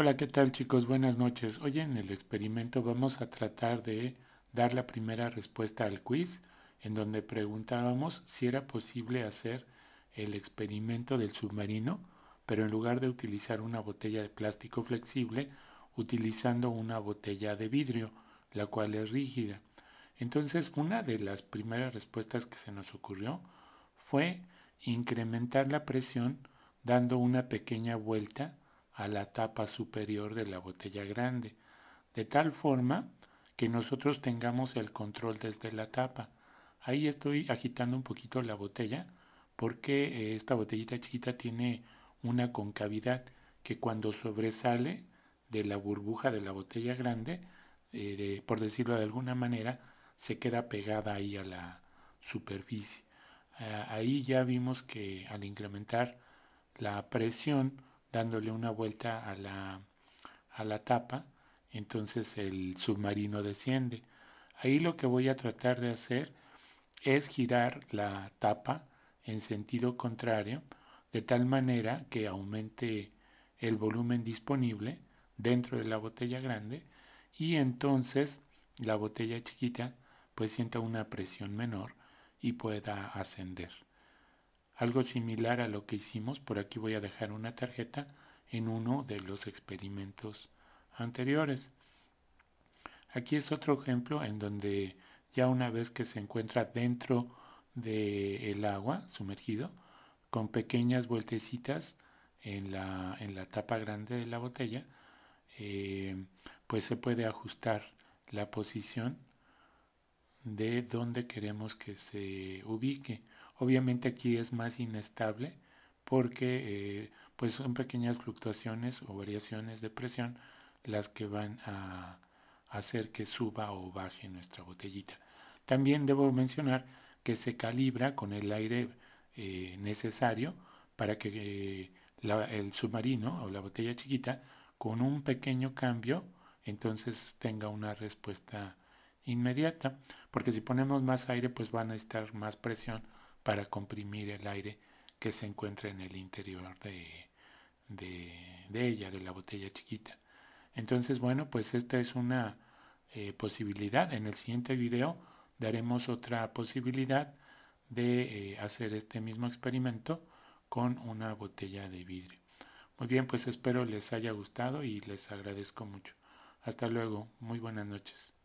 Hola, ¿qué tal chicos? Buenas noches. Hoy en el experimento vamos a tratar de dar la primera respuesta al quiz, en donde preguntábamos si era posible hacer el experimento del submarino, pero en lugar de utilizar una botella de plástico flexible, utilizando una botella de vidrio, la cual es rígida. Entonces, una de las primeras respuestas que se nos ocurrió fue incrementar la presión dando una pequeña vuelta a la tapa superior de la botella grande, de tal forma que nosotros tengamos el control desde la tapa. Ahí estoy agitando un poquito la botella porque eh, esta botellita chiquita tiene una concavidad que cuando sobresale de la burbuja de la botella grande, eh, por decirlo de alguna manera, se queda pegada ahí a la superficie. Ah, ahí ya vimos que al incrementar la presión dándole una vuelta a la, a la tapa, entonces el submarino desciende. Ahí lo que voy a tratar de hacer es girar la tapa en sentido contrario, de tal manera que aumente el volumen disponible dentro de la botella grande y entonces la botella chiquita pues sienta una presión menor y pueda ascender algo similar a lo que hicimos. Por aquí voy a dejar una tarjeta en uno de los experimentos anteriores. Aquí es otro ejemplo en donde ya una vez que se encuentra dentro del agua sumergido, con pequeñas vueltecitas en la, en la tapa grande de la botella, eh, pues se puede ajustar la posición de dónde queremos que se ubique. Obviamente aquí es más inestable porque eh, pues son pequeñas fluctuaciones o variaciones de presión las que van a hacer que suba o baje nuestra botellita. También debo mencionar que se calibra con el aire eh, necesario para que eh, el submarino o la botella chiquita con un pequeño cambio entonces tenga una respuesta inmediata, porque si ponemos más aire, pues van a estar más presión para comprimir el aire que se encuentra en el interior de, ella, de la botella chiquita. Entonces, bueno, pues esta es una eh, posibilidad. En el siguiente video daremos otra posibilidad de eh, hacer este mismo experimento con una botella de vidrio. Muy bien, pues espero les haya gustado y les agradezco mucho. Hasta luego, muy buenas noches.